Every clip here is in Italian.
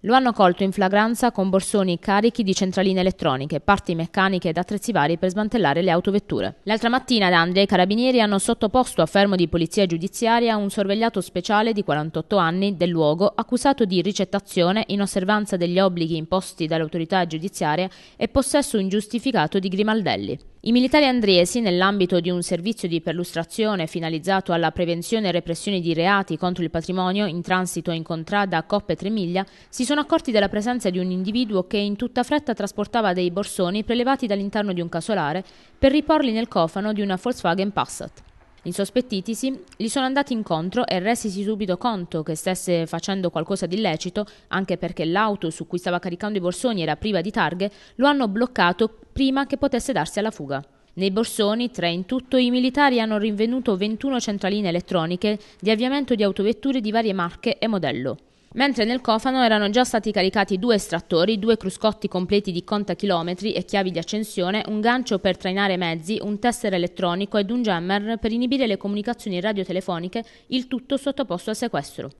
Lo hanno colto in flagranza con borsoni carichi di centraline elettroniche, parti meccaniche ed attrezzi vari per smantellare le autovetture. L'altra mattina ad Andria i carabinieri hanno sottoposto a fermo di polizia giudiziaria un sorvegliato speciale di 48 anni del luogo accusato di ricettazione in osservanza degli obblighi imposti dall'autorità giudiziaria e possesso ingiustificato di grimaldelli. I militari andriesi, nell'ambito di un servizio di perlustrazione finalizzato alla prevenzione e repressione di reati contro il patrimonio in transito in contrada a Coppe Tremiglia, si sono accorti della presenza di un individuo che in tutta fretta trasportava dei borsoni prelevati dall'interno di un casolare per riporli nel cofano di una Volkswagen Passat. Insospettitisi, gli sono andati incontro e resisi subito conto che stesse facendo qualcosa di illecito, anche perché l'auto su cui stava caricando i borsoni era priva di targhe, lo hanno bloccato prima che potesse darsi alla fuga. Nei borsoni, tre in tutto, i militari hanno rinvenuto 21 centraline elettroniche di avviamento di autovetture di varie marche e modello mentre nel cofano erano già stati caricati due estrattori, due cruscotti completi di contachilometri e chiavi di accensione, un gancio per trainare mezzi, un tester elettronico ed un jammer per inibire le comunicazioni radiotelefoniche, il tutto sottoposto al sequestro.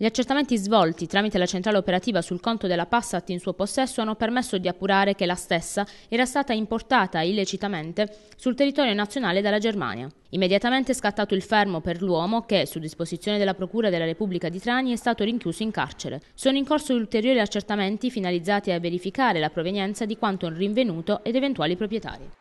Gli accertamenti svolti tramite la centrale operativa sul conto della Passat in suo possesso hanno permesso di appurare che la stessa era stata importata illecitamente sul territorio nazionale dalla Germania. Immediatamente è scattato il fermo per l'uomo che, su disposizione della Procura della Repubblica di Trani, è stato rinchiuso in carcere. Sono in corso ulteriori accertamenti finalizzati a verificare la provenienza di quanto rinvenuto ed eventuali proprietari.